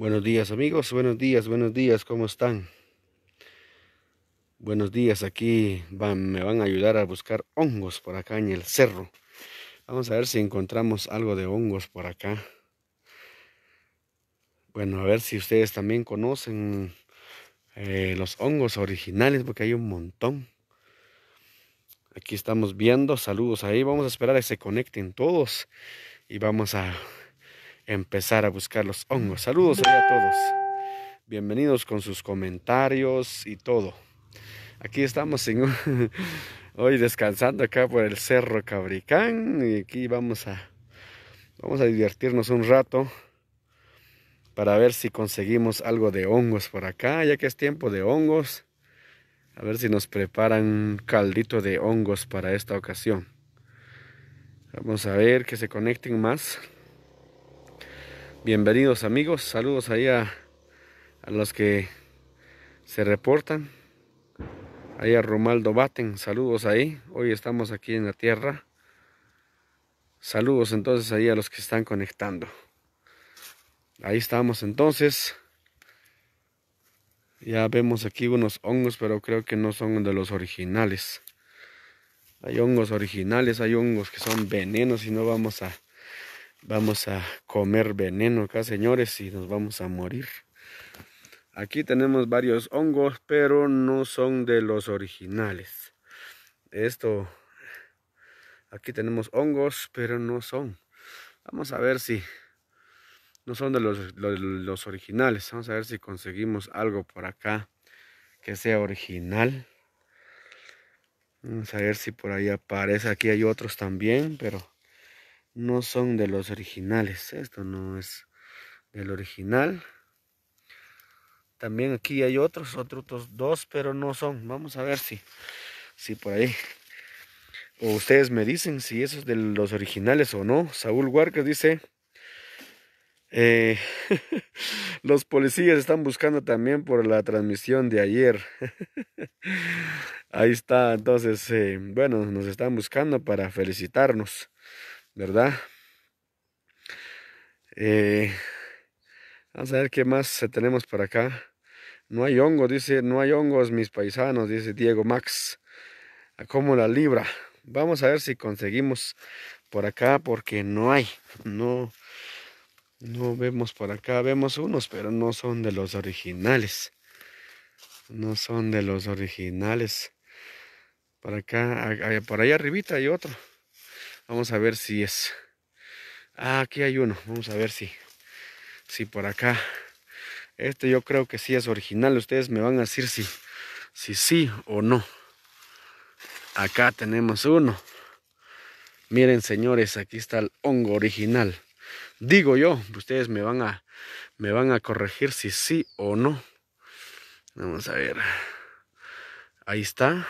Buenos días amigos, buenos días, buenos días, ¿cómo están? Buenos días, aquí me van a ayudar a buscar hongos por acá en el cerro. Vamos a ver si encontramos algo de hongos por acá. Bueno, a ver si ustedes también conocen eh, los hongos originales, porque hay un montón. Aquí estamos viendo, saludos ahí, vamos a esperar a que se conecten todos y vamos a empezar a buscar los hongos. Saludos a todos. Bienvenidos con sus comentarios y todo. Aquí estamos hoy descansando acá por el Cerro Cabricán y aquí vamos a vamos a divertirnos un rato para ver si conseguimos algo de hongos por acá, ya que es tiempo de hongos. A ver si nos preparan un caldito de hongos para esta ocasión. Vamos a ver que se conecten más. Bienvenidos amigos, saludos ahí a, los que se reportan. Ahí a Romaldo Baten, saludos ahí. Hoy estamos aquí en la tierra. Saludos entonces ahí a los que están conectando. Ahí estamos entonces. Ya vemos aquí unos hongos, pero creo que no son de los originales. Hay hongos originales, hay hongos que son venenos y no vamos a Vamos a comer veneno acá, señores, y nos vamos a morir. Aquí tenemos varios hongos, pero no son de los originales. Esto, aquí tenemos hongos, pero no son. Vamos a ver si no son de los, los, originales. Vamos a ver si conseguimos algo por acá que sea original. Vamos a ver si por ahí aparece. Aquí hay otros también, pero no son de los originales. Esto no es del original. También aquí hay otros, otros dos, pero no son. Vamos a ver si, si por ahí. O ustedes me dicen si eso es de los originales o no. Saúl Huarcas dice. Eh, los policías están buscando también por la transmisión de ayer. Ahí está, entonces, eh, bueno, nos están buscando para felicitarnos. ¿verdad? Eh, vamos a ver qué más tenemos por acá. No hay hongos dice, no hay hongos mis paisanos, dice Diego Max. A cómo la libra. Vamos a ver si conseguimos por acá porque no hay. No, no vemos por acá. Vemos unos, pero no son de los originales. No son de los originales. Por acá, por allá arribita hay otro. Vamos a ver si es. Ah, aquí hay uno. Vamos a ver si, si por acá. Este yo creo que sí es original. Ustedes me van a decir si, si sí o no. Acá tenemos uno. Miren, señores, aquí está el hongo original. Digo yo, ustedes me van a, me van a corregir si sí o no. Vamos a ver. Ahí está.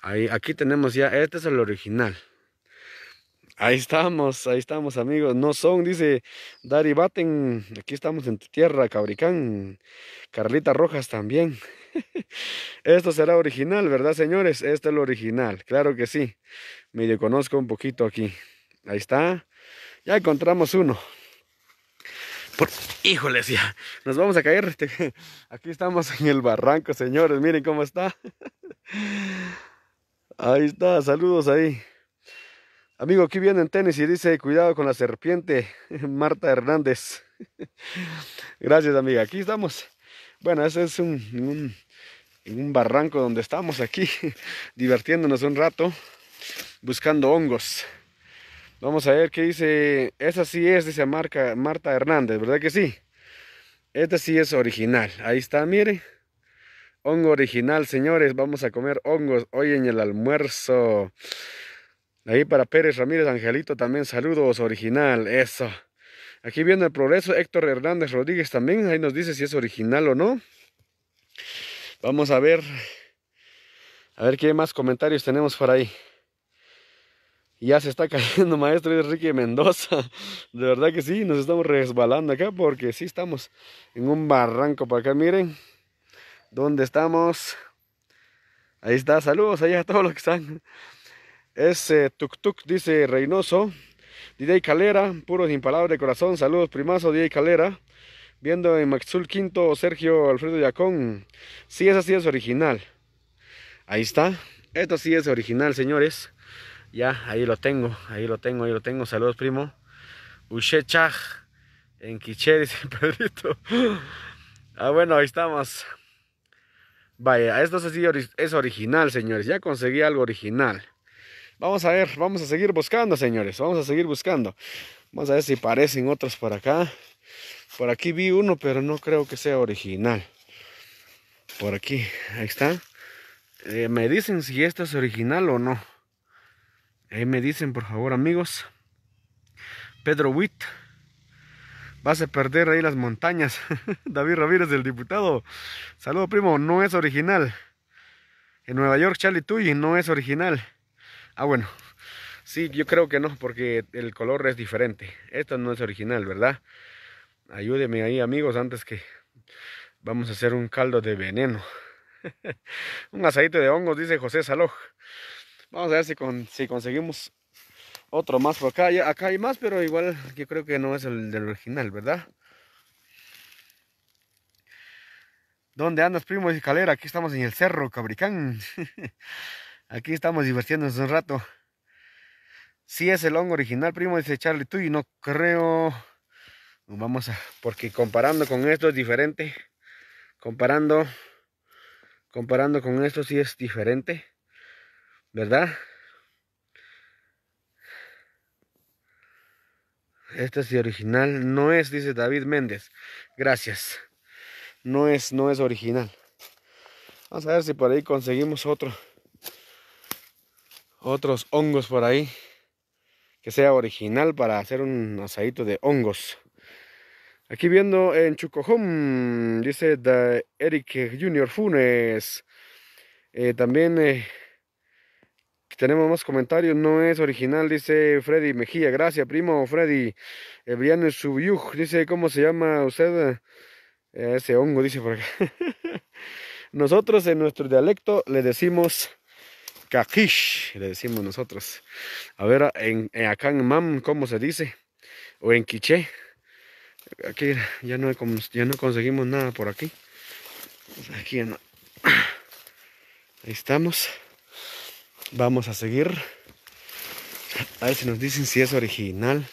Ahí, aquí tenemos ya, este es el original. Ahí estamos, ahí estamos amigos. No son, dice Dari Baten. Aquí estamos en tu tierra, Cabricán. Carlita Rojas también. Esto será original, ¿verdad, señores? Esto es lo original, claro que sí. me reconozco un poquito aquí. Ahí está. Ya encontramos uno. Por... Híjoles, Nos vamos a caer. Este, aquí estamos en el barranco, señores. Miren cómo está. Ahí está, saludos ahí. Amigo, aquí viene en tenis y dice, cuidado con la serpiente, Marta Hernández. Gracias, amiga. Aquí estamos. Bueno, ese es un, un, barranco donde estamos aquí, divirtiéndonos un rato, buscando hongos. Vamos a ver qué dice. Esa sí es, dice Marca, Marta Hernández, ¿verdad que sí? Esta sí es original. Ahí está, mire. Hongo original, señores. Vamos a comer hongos hoy en el almuerzo ahí para Pérez Ramírez Angelito también saludos original, eso. Aquí viene el progreso, Héctor Hernández Rodríguez también, ahí nos dice si es original o no. Vamos a ver, a ver qué más comentarios tenemos por ahí. Ya se está cayendo maestro Enrique Mendoza. De verdad que sí, nos estamos resbalando acá porque sí estamos en un barranco para acá, miren. ¿Dónde estamos? Ahí está, saludos allá a todos los que están es Tuktuk, eh, Tuk Tuk, dice Reynoso. DJ Calera, puro sin palabras de corazón. Saludos, primazo, Didei Calera. Viendo en Maxul Quinto, Sergio Alfredo Yacón. Sí, esa sí es original. Ahí está. Esto sí es original, señores. Ya, ahí lo tengo, ahí lo tengo, ahí lo tengo. Saludos, primo. chag. en Quiché, dice perdito. Ah, bueno, ahí estamos. Vaya, esto sí es original, señores. Ya conseguí algo original. Vamos a ver, vamos a seguir buscando, señores. Vamos a seguir buscando. Vamos a ver si parecen otros por acá. Por aquí vi uno, pero no creo que sea original. Por aquí, ahí está. Eh, me dicen si esto es original o no. Ahí me dicen, por favor, amigos. Pedro Witt. Vas a perder ahí las montañas. David Ramírez, el diputado. Saludo, primo. No es original. En Nueva York, Charlie Tuy, no es original. Ah, bueno. Sí, yo creo que no, porque el color es diferente. Esto no es original, ¿verdad? Ayúdeme ahí, amigos, antes que vamos a hacer un caldo de veneno. un asadito de hongos, dice José Saloj. Vamos a ver si, con, si conseguimos otro más por acá. acá hay más, pero igual yo creo que no es el del original, ¿verdad? ¿Dónde andas, primo? de Calera. Aquí estamos en el cerro Cabricán. Aquí estamos divirtiéndonos un rato. Si sí es el hongo original, primo, dice Charlie, tú y no creo. Vamos a, porque comparando con esto es diferente. Comparando, comparando con esto sí es diferente. ¿Verdad? Este es original. No es, dice David Méndez. Gracias. No es, no es original. Vamos a ver si por ahí conseguimos otro otros hongos por ahí. Que sea original para hacer un asadito de hongos. Aquí viendo en Chucojón dice Eric Junior Funes. Eh, también eh, tenemos más comentarios, no es original, dice Freddy Mejía. Gracias, primo Freddy. Eh, Brian dice, ¿cómo se llama usted? Eh, ese hongo, dice por acá. Nosotros en nuestro dialecto le decimos Cajish, le decimos nosotros. A ver, en, acá en Mam, ¿cómo se dice? O en Quiché. Aquí ya no, ya no conseguimos nada por aquí. Aquí estamos. Vamos a seguir. A ver si nos dicen si es original.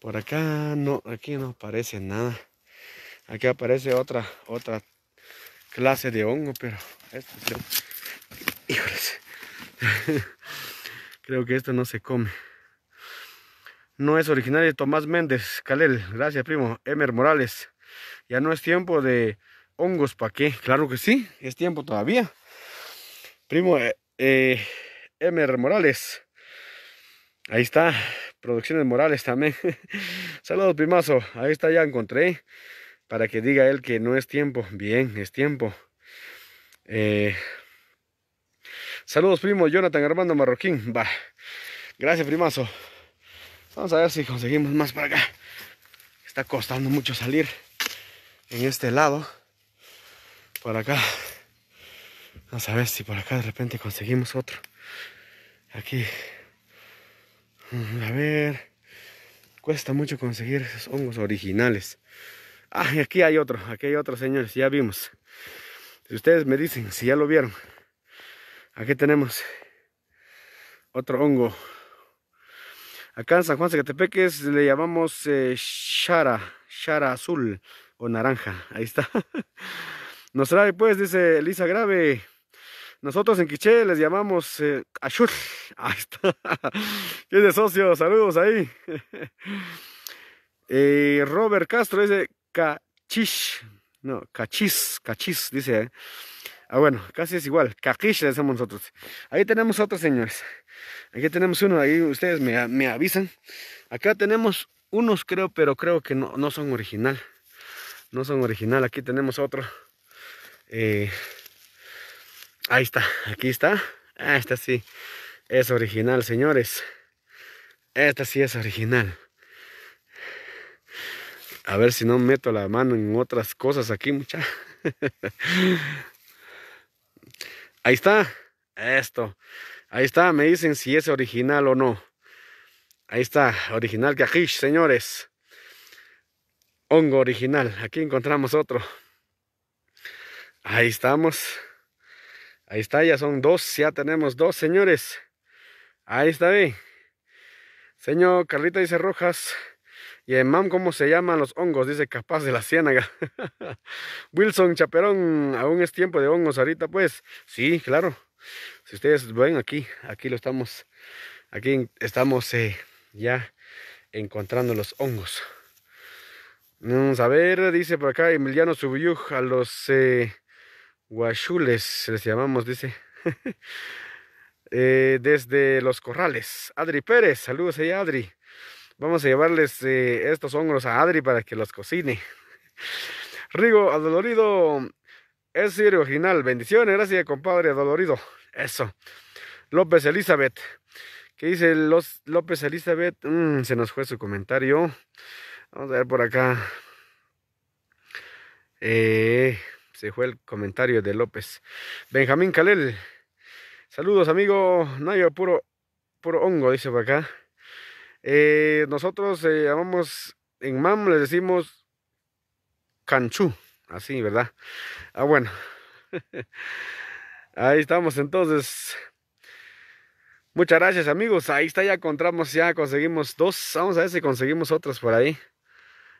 Por acá no, aquí no aparece nada. Aquí aparece otra, otra clase de hongo, pero este Creo que esto no se come. No es originario de Tomás Méndez, Calel. Gracias, primo. Emer Morales. Ya no es tiempo de hongos, ¿para qué? Claro que sí, es tiempo todavía. Primo eh, eh, Emer Morales. Ahí está. Producciones Morales también. Saludos, primazo. Ahí está, ya encontré. Para que diga él que no es tiempo. Bien, es tiempo. Eh, Saludos, primo Jonathan Armando Marroquín. Va. Gracias, primazo. Vamos a ver si conseguimos más para acá. Está costando mucho salir en este lado. Por acá. Vamos a ver si por acá de repente conseguimos otro. Aquí. Mm, a ver. Cuesta mucho conseguir esos hongos originales. Ah, y aquí hay otro. Aquí hay otro, señores. Ya vimos. Si ustedes me dicen si ya lo vieron. Aquí tenemos otro hongo. Acá en San Juan Zacatepeques le llamamos eh, Shara, Shara azul o naranja. Ahí está. Nos trae pues, dice Elisa Grave. Nosotros en Quiché les llamamos eh, Ahí está. ¿Qué es de socio? Saludos ahí. Eh, Robert Castro dice Cachish. No, Cachis, Cachis, dice. Eh. Ah, bueno, casi es igual. Caquish somos nosotros. Ahí tenemos otros, señores. Aquí tenemos uno, ahí ustedes me, avisan. Acá tenemos unos, creo, pero creo que no, no son original. No son original. Aquí tenemos otro. Eh, ahí está, aquí está. Ah, esta sí es original, señores. Esta sí es original. A ver si no meto la mano en otras cosas aquí, mucha. Ahí está. Esto. Ahí está. Me dicen si es original o no. Ahí está. Original cajish, señores. Hongo original. Aquí encontramos otro. Ahí estamos. Ahí está. Ya son dos. Ya tenemos dos, señores. Ahí está, ve. Señor Carlita dice Rojas. Y MAM, ¿cómo se llaman los hongos? Dice capaz de la ciénaga. Wilson Chaperón, aún es tiempo de hongos ahorita, pues. Sí, claro. Si ustedes ven aquí, aquí lo estamos, aquí estamos eh, ya encontrando los hongos. Vamos mm, a ver, dice por acá Emiliano Subiuj a los eh, se les llamamos, dice. Eh, desde los corrales. Adri Pérez, saludos ahí Adri. Vamos a llevarles eh, estos hongos a Adri para que los cocine. Rigo, adolorido. Es ir original. Bendiciones, gracias, compadre, adolorido. Eso. López Elizabeth. ¿Qué dice López Elizabeth? Mm, se nos fue su comentario. Vamos a ver por acá. Eh, se fue el comentario de López. Benjamín Calel. Saludos, amigo. Nayo, puro, puro hongo, dice por acá. Eh, nosotros eh, llamamos, en MAM le decimos canchú, así, ¿verdad? Ah, bueno. Ahí estamos entonces. Muchas gracias amigos. Ahí está, ya encontramos, ya conseguimos dos. Vamos a ver si conseguimos otros por ahí.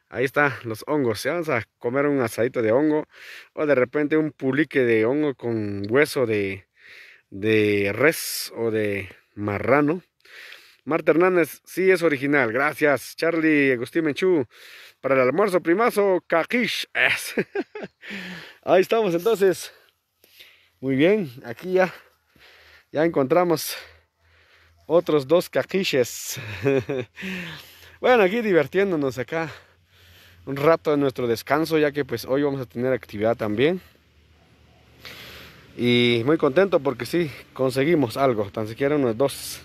Ahí está, los hongos. Ya vamos a comer un asadito de hongo. O de repente un pulique de hongo con hueso de, de res o de marrano. Marta Hernández, sí es original. Gracias, Charlie Agustín Menchú. Para el almuerzo primazo, cajiches. Ahí estamos entonces. Muy bien, aquí ya, ya encontramos otros dos caquiches. bueno, aquí divirtiéndonos acá un rato de nuestro descanso, ya que pues hoy vamos a tener actividad también. Y muy contento porque sí, conseguimos algo, tan siquiera unos dos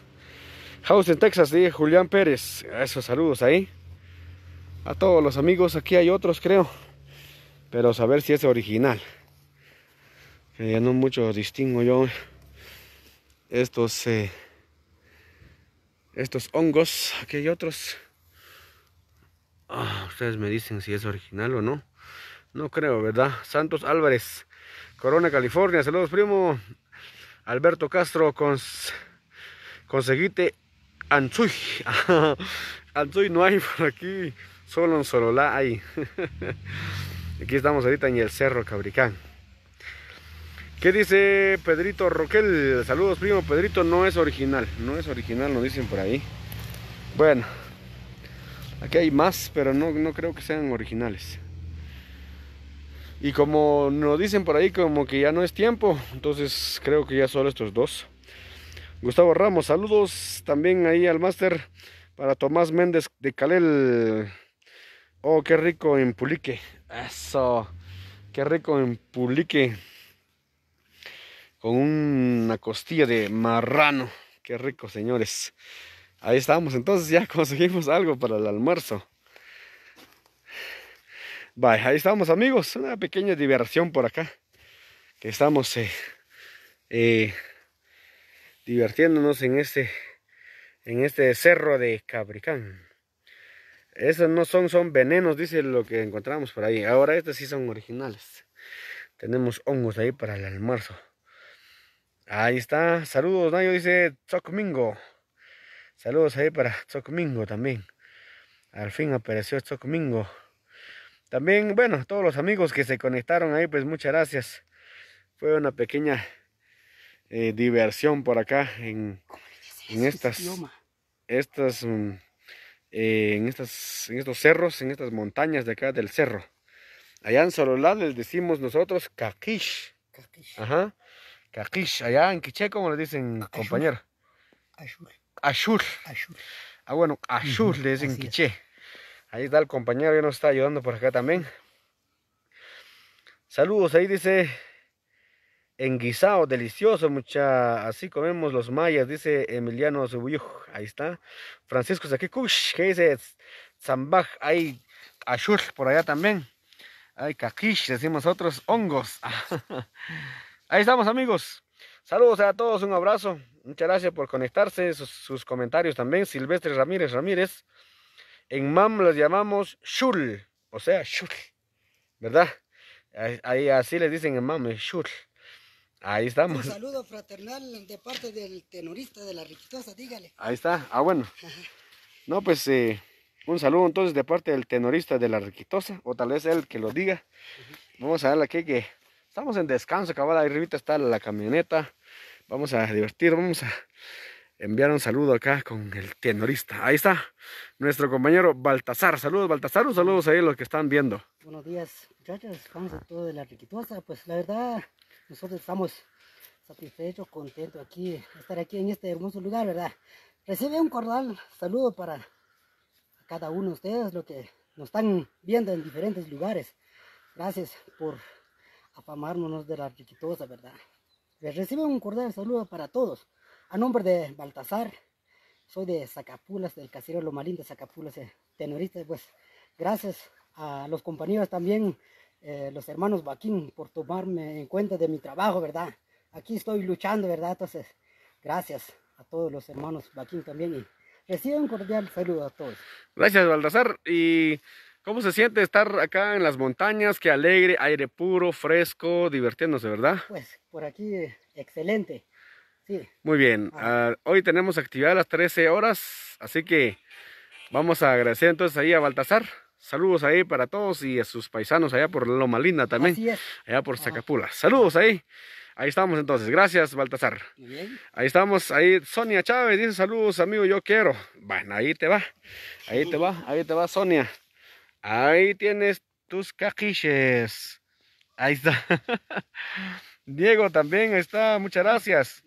House en Texas, dice Julián Pérez. Esos saludos ahí. A todos los amigos, aquí hay otros creo. Pero saber si es original. Que ya no mucho distingo yo estos, eh, estos hongos. Aquí hay otros. Ah, ustedes me dicen si es original o no. No creo, ¿verdad? Santos Álvarez, Corona, California. Saludos, primo. Alberto Castro, con conseguite Anzuy. Anzuy no hay por aquí. Solo en Sololá hay. aquí estamos ahorita en el Cerro Cabricán. ¿Qué dice Pedrito Roquel? Saludos, primo. Pedrito no es original. No es original, lo dicen por ahí. Bueno. Aquí hay más, pero no, no creo que sean originales. Y como nos dicen por ahí, como que ya no es tiempo. Entonces creo que ya solo estos dos. Gustavo Ramos, saludos también ahí al máster para Tomás Méndez de Calel. Oh, qué rico en Pulique. Eso, qué rico en Pulique. Con una costilla de marrano. Qué rico, señores. Ahí estamos, entonces ya conseguimos algo para el almuerzo. Bye, ahí estamos amigos, una pequeña diversión por acá. Que estamos eh, eh divirtiéndonos en este, en este cerro de Cabricán. Esos no son, son venenos, dice lo que encontramos por ahí. Ahora estos sí son originales. Tenemos hongos ahí para el almuerzo. Ahí está. Saludos, Nayo dice Chocmingo. Saludos ahí para Chocmingo también. Al fin apareció Chocmingo. También, bueno, todos los amigos que se conectaron ahí, pues muchas gracias. Fue una pequeña eh, diversión por acá en, estas, estas mm, eh, en estas, en estos cerros, en estas montañas de acá del cerro. Allá en Sololá les decimos nosotros caquish. Ajá. Allá en Quiché, como le dicen, compañero? Ashur. Ashur. Ah, bueno, Ashur le dicen quiche. Quiché. Ahí está el compañero, que nos está ayudando por acá también. Saludos, ahí dice en delicioso, mucha. Así comemos los mayas, dice Emiliano Zubuyuj. Ahí está. Francisco Saquikush, que dice Zambaj. Hay Ashur por allá también. Hay Kakish, decimos otros, hongos. Ahí estamos, amigos. Saludos a todos, un abrazo. Muchas gracias por conectarse. Sus, sus comentarios también. Silvestre Ramírez Ramírez. En MAM los llamamos Shul, o sea, Shul, ¿verdad? Ahí así les dicen en MAM, Shul. Ahí estamos. Un saludo fraternal de parte del tenorista de la Riquitosa, dígale. Ahí está. Ah, bueno. No, pues eh, un saludo entonces de parte del tenorista de la Riquitosa, o tal vez él que lo diga. Vamos a ver aquí que estamos en descanso, cabal. Ahí arribita está la camioneta. Vamos a divertir, vamos a enviar un saludo acá con el tenorista. Ahí está nuestro compañero Baltasar. Saludos, Baltasar. Un saludo a los que están viendo. Buenos días, muchachos. Vamos a todo de la Riquitosa. Pues la verdad nosotros estamos satisfechos, contentos aquí, estar aquí en este hermoso lugar, ¿verdad? Recibe un cordial saludo para cada uno de ustedes, lo que nos están viendo en diferentes lugares. Gracias por afamarnos de la riquitosa, ¿verdad? Les recibe un cordial saludo para todos. A nombre de Baltasar, soy de Zacapulas, del casero Lomarín de Zacapulas, eh, tenorista, pues gracias a los compañeros también eh, los hermanos Baquín por tomarme en cuenta de mi trabajo, ¿verdad? Aquí estoy luchando, ¿verdad? Entonces, gracias a todos los hermanos Baquín también y recibo un cordial saludo a todos. Gracias, Baltasar. ¿Y cómo se siente estar acá en las montañas? Qué alegre, aire puro, fresco, divirtiéndose, ¿verdad? Pues por aquí, eh, excelente. Sí. Muy bien, ah. Ah, hoy tenemos actividad a las 13 horas, así que vamos a agradecer entonces ahí a Baltasar. Saludos ahí para todos y a sus paisanos allá por Loma Linda también. Allá por ah. Zacapula. Saludos ahí. Ahí estamos entonces. Gracias, Baltasar. Ahí estamos. Ahí Sonia Chávez dice saludos, amigo, yo quiero. Bueno, ahí te va. Ahí te va. Ahí te va, Sonia. Ahí tienes tus caquiches. Ahí está. Diego también está. Muchas gracias.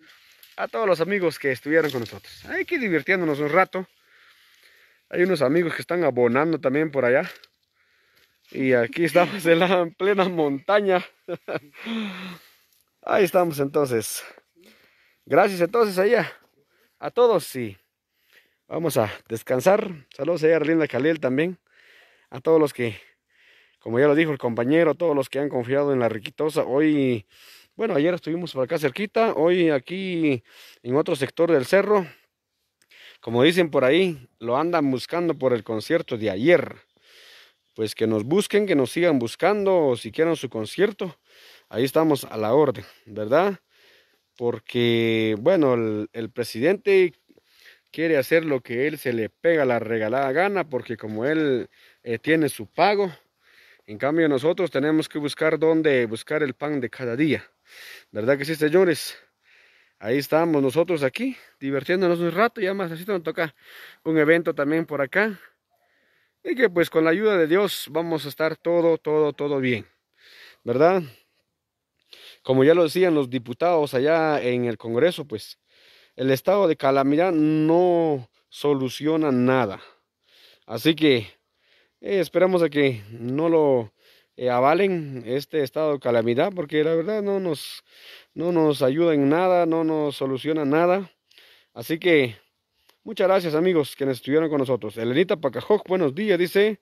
A todos los amigos que estuvieron con nosotros. que divirtiéndonos un rato. Hay unos amigos que están abonando también por allá. Y aquí estamos en la plena montaña. Ahí estamos entonces. Gracias entonces allá a todos y vamos a descansar. Saludos a Linda Caliel también. A todos los que, como ya lo dijo el compañero, todos los que han confiado en la riquitosa. Hoy, bueno, ayer estuvimos por acá cerquita. Hoy aquí en otro sector del cerro. Como dicen por ahí, lo andan buscando por el concierto de ayer. Pues que nos busquen, que nos sigan buscando, o si quieren su concierto, ahí estamos a la orden, ¿verdad? Porque, bueno, el, presidente quiere hacer lo que él se le pega la regalada gana, porque como él eh, tiene su pago, en cambio nosotros tenemos que buscar dónde buscar el pan de cada día. ¿Verdad que sí, señores? ahí estamos nosotros aquí, divirtiéndonos un rato, ya más así nos toca un evento también por acá. Y que pues con la ayuda de Dios vamos a estar todo, todo, todo bien, ¿verdad? Como ya lo decían los diputados allá en el Congreso, pues el estado de calamidad no soluciona nada. Así que eh, esperamos a que no lo eh, avalen este estado de calamidad, porque la verdad no nos, no nos ayuda en nada, no nos soluciona nada. Así que muchas gracias amigos que nos estuvieron con nosotros. Elenita Pacajoc, buenos días, dice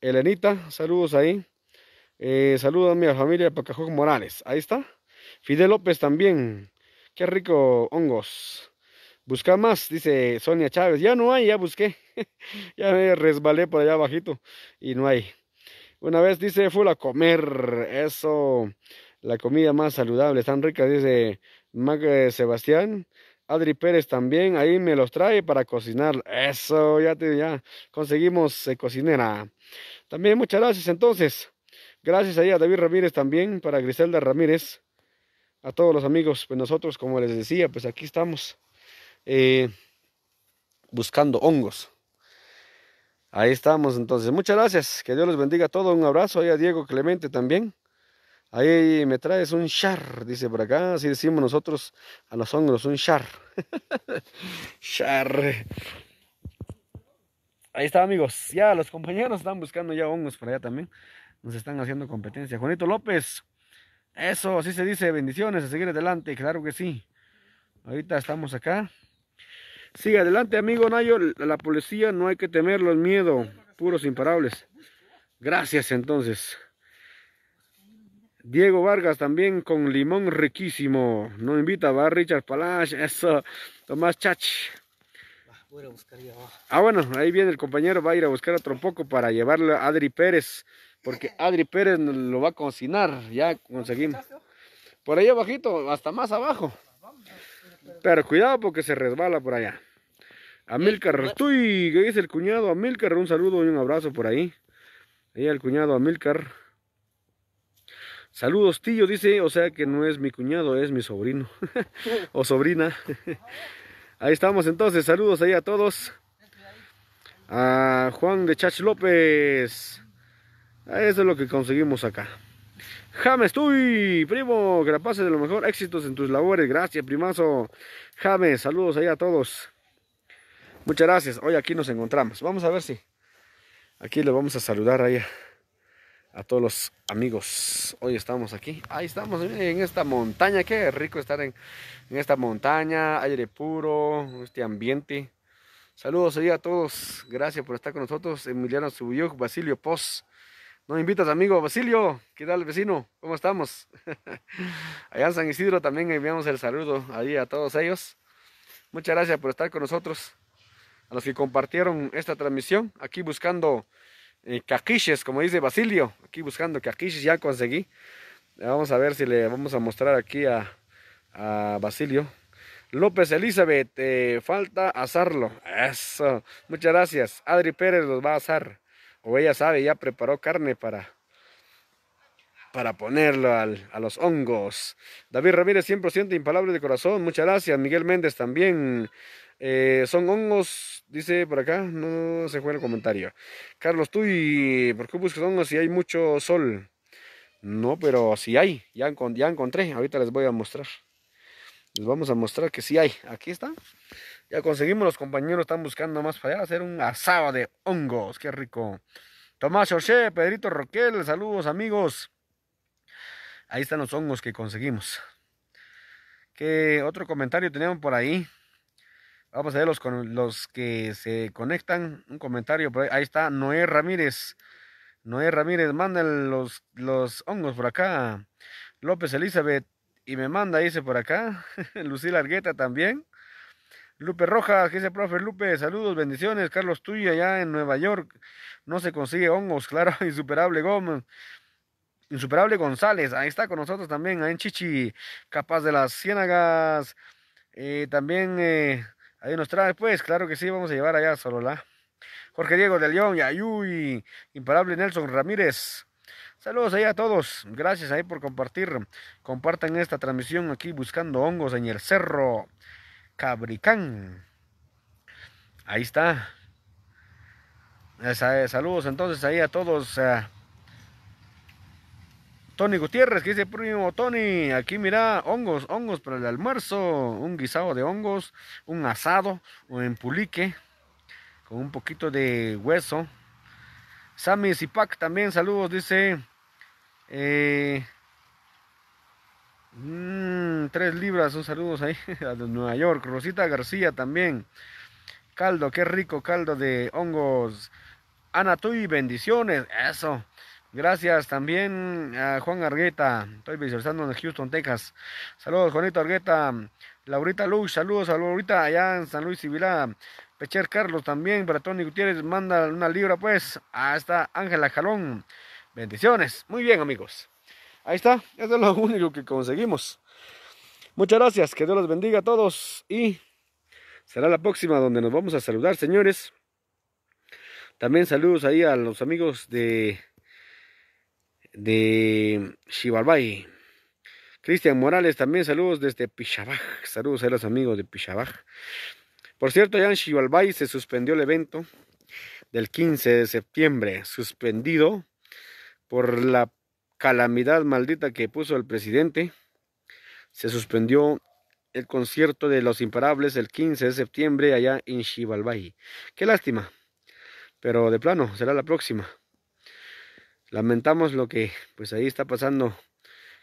Elenita, saludos ahí. Eh, saludos a mi familia Pacajoc Morales, ahí está. Fidel López también, qué rico hongos. Busca más, dice Sonia Chávez. Ya no hay, ya busqué. ya me resbalé por allá abajito y no hay. Una vez dice, full a comer. Eso, la comida más saludable, tan rica, dice Sebastián. Adri Pérez también, ahí me los trae para cocinar. Eso, ya, ya conseguimos eh, cocinera. También muchas gracias entonces. Gracias ahí a David Ramírez también, para Griselda Ramírez, a todos los amigos. Pues nosotros, como les decía, pues aquí estamos eh, buscando hongos. Ahí estamos, entonces. Muchas gracias. Que Dios les bendiga a todos. Un abrazo ahí a Diego Clemente también. Ahí me traes un char, dice por acá. Así decimos nosotros a los hongos, un char. char. Ahí está, amigos. Ya los compañeros están buscando ya hongos por allá también. Nos están haciendo competencia. Juanito López. Eso, así se dice. Bendiciones, a seguir adelante. Claro que sí. Ahorita estamos acá. Sigue adelante, amigo Nayo. La policía no hay que temerlo, el miedo. Puros imparables. Gracias, entonces. Diego Vargas también con limón riquísimo. No invita, va Richard Palash. Eso. Tomás Chach. Ah, bueno, ahí viene el compañero. Va a ir a buscar otro poco para llevarle a Adri Pérez. Porque Adri Pérez lo va a cocinar. Ya conseguimos. Por ahí abajito, hasta más abajo. Pero cuidado porque se resbala por allá. Amilcar, pues, y que dice el cuñado? Amilcar, un saludo y un abrazo por ahí. Ahí el cuñado Amilcar. Saludos, tío, dice, o sea que no es mi cuñado, es mi sobrino. o sobrina. ahí estamos entonces, saludos ahí a todos. A Juan de Chach López. Eso es lo que conseguimos acá. James Tuy, primo, que la pases de lo mejor, éxitos en tus labores, gracias, primazo. James, saludos ahí a todos. Muchas gracias, hoy aquí nos encontramos. Vamos a ver si aquí le vamos a saludar ahí a, todos los amigos. Hoy estamos aquí, ahí estamos en esta montaña, qué rico estar en, esta montaña, aire puro, este ambiente. Saludos ahí a todos, gracias por estar con nosotros. Emiliano Subiyuk, Basilio Poz. Nos invitas, amigo Basilio. ¿Qué tal, vecino? ¿Cómo estamos? Allá en San Isidro también enviamos el saludo ahí a todos ellos. Muchas gracias por estar con nosotros. A los que compartieron esta transmisión, aquí buscando eh, caquiches, como dice Basilio. Aquí buscando caquiches, ya conseguí. Vamos a ver si le vamos a mostrar aquí a, Basilio. López Elizabeth, eh, falta asarlo. Eso. Muchas gracias. Adri Pérez los va a asar o ella sabe, ya preparó carne para, para ponerlo a los hongos. David Ramírez, 100% impalable de corazón, muchas gracias. Miguel Méndez también. Eh, son hongos, dice por acá, no se fue el comentario. Carlos, tú y por qué buscas hongos si hay mucho sol? No, pero si sí hay, ya, ya encontré, ahorita les voy a mostrar. Les vamos a mostrar que sí hay. Aquí está. Ya conseguimos, los compañeros están buscando más para hacer un asado de hongos, qué rico. Tomás Jorge, Pedrito Roquel, saludos amigos. Ahí están los hongos que conseguimos. ¿Qué otro comentario tenemos por ahí? Vamos a ver los, los que se conectan. Un comentario por ahí. Ahí está Noé Ramírez. Noé Ramírez manda los, los hongos por acá. López Elizabeth y me manda, dice por acá. Lucila Argueta también. Lupe Rojas, que dice profe Lupe, saludos, bendiciones, Carlos Tuyo allá en Nueva York, no se consigue hongos, claro, insuperable Gómez, insuperable González, ahí está con nosotros también, ahí en Chichi, capaz de las ciénagas, eh, también eh, ahí nos trae, pues, claro que sí, vamos a llevar allá solo la Jorge Diego de León, Yayuy, imparable Nelson Ramírez. Saludos ahí a todos, gracias ahí por compartir. Compartan esta transmisión aquí buscando hongos en el cerro. Cabricán. Ahí está. Eh, eh, saludos entonces ahí a todos. Eh, Tony Gutiérrez, que dice primo Tony, aquí mira, hongos, hongos para el almuerzo, un guisado de hongos, un asado, un empulique, con un poquito de hueso. Sammy Zipac también, saludos, dice. Mm, tres libras, un saludo ahí a Nueva York. Rosita García también. Caldo, qué rico caldo de hongos. Ana Tuy, bendiciones. Eso. Gracias también a Juan Argueta. Estoy visualizando en Houston, Texas. Saludos, Juanito Argueta. Laurita Luz, saludos a Laurita allá en San Luis Civilá. Pecher Carlos también. Bratón y Gutiérrez, manda una libra pues. Hasta Ángela Jalón. Bendiciones. Muy bien, amigos. Ahí está, eso es lo único que conseguimos. Muchas gracias, que Dios los bendiga a todos y será la próxima donde nos vamos a saludar, señores. También saludos ahí a los amigos de de Cristian Morales, también saludos desde Pichabaj. Saludos a los amigos de Pichabaj. Por cierto, ya en Shibalbay se suspendió el evento del 15 de septiembre, suspendido por la calamidad maldita que puso el presidente, se suspendió el concierto de Los Imparables el 15 de septiembre allá en Chivalbay. Qué lástima, pero de plano será la próxima. Lamentamos lo que pues ahí está pasando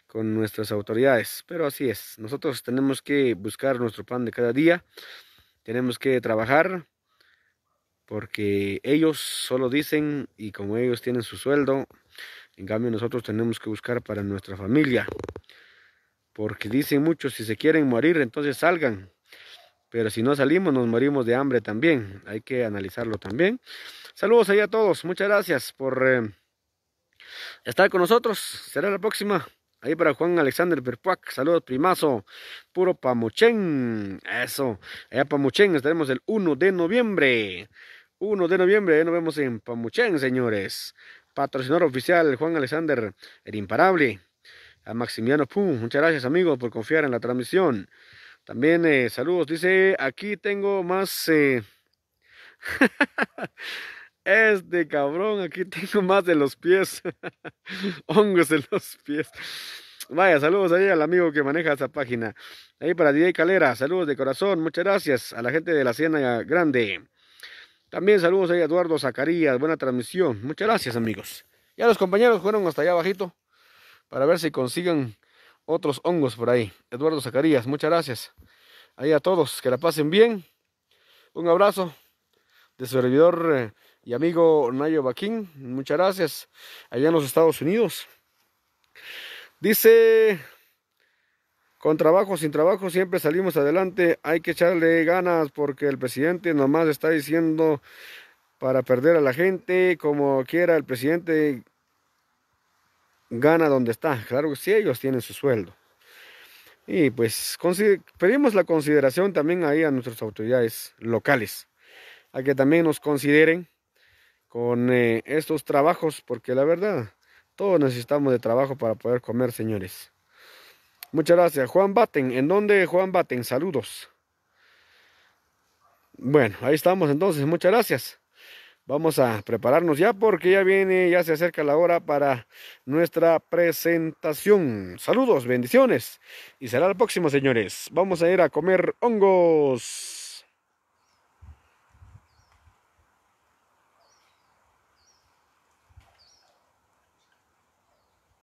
con nuestras autoridades, pero así es. Nosotros tenemos que buscar nuestro pan de cada día, tenemos que trabajar porque ellos solo dicen y como ellos tienen su sueldo, en cambio nosotros tenemos que buscar para nuestra familia. Porque dicen muchos, si se quieren morir, entonces salgan. Pero si no salimos, nos morimos de hambre también. Hay que analizarlo también. Saludos allá a todos. Muchas gracias por eh, estar con nosotros. Será la próxima. Ahí para Juan Alexander Perpuac, saludos primazo, puro Pamuchen, eso, allá Pamuchen, estaremos el 1 de noviembre, 1 de noviembre, nos vemos en pamuchén señores patrocinador oficial Juan Alexander, el imparable, a Maximiano Pum. Muchas gracias amigos por confiar en la transmisión. También eh, saludos, dice, aquí tengo más... Eh, este cabrón, aquí tengo más de los pies. Hongos de los pies. Vaya, saludos ahí al amigo que maneja esa página. Ahí para DJ Calera, saludos de corazón, muchas gracias a la gente de la Siena Grande. También saludos a Eduardo Zacarías, buena transmisión. Muchas gracias amigos. Ya los compañeros fueron hasta allá abajito para ver si consiguen otros hongos por ahí. Eduardo Zacarías, muchas gracias. Ahí a todos, que la pasen bien. Un abrazo de su servidor eh, y amigo Nayo Baquín. Muchas gracias. Allá en los Estados Unidos. Dice con trabajo, sin trabajo, siempre salimos adelante. Hay que echarle ganas porque el presidente nomás está diciendo para perder a la gente, como quiera el presidente gana donde está. Claro que sí, ellos tienen su sueldo. Y pues pedimos la consideración también ahí a nuestras autoridades locales, a que también nos consideren con eh, estos trabajos, porque la verdad, todos necesitamos de trabajo para poder comer, señores. Muchas gracias. Juan Baten, ¿en dónde Juan Baten? Saludos. Bueno, ahí estamos entonces, muchas gracias. Vamos a prepararnos ya porque ya viene, ya se acerca la hora para nuestra presentación. Saludos, bendiciones y será el próximo, señores. Vamos a ir a comer hongos.